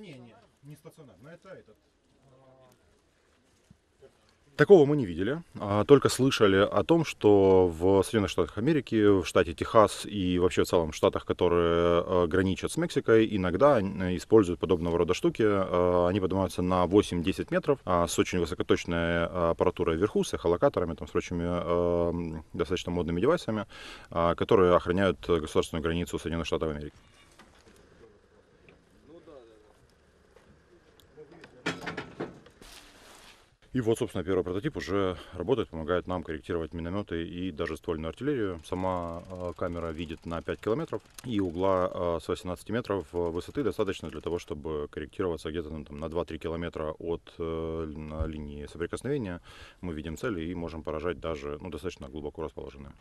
Не, не, не стационарно, это этот. Такого мы не видели, а только слышали о том, что в Соединенных Штатах Америки, в штате Техас и вообще в целом в штатах, которые э, граничат с Мексикой, иногда используют подобного рода штуки. Э, они поднимаются на 8-10 метров а, с очень высокоточной э, аппаратурой вверху, с эхолокаторами, там, с прочими достаточно модными девайсами, а, которые охраняют государственную границу Соединенных Штатов Америки. И вот, собственно, первый прототип уже работает, помогает нам корректировать минометы и даже ствольную артиллерию. Сама а, камера видит на 5 километров, и угла а, с 18 метров э, высоты достаточно для того, чтобы корректироваться где-то ну, на 2-3 километра от э, линии соприкосновения. Мы видим цели и можем поражать даже ну, достаточно глубоко расположенные.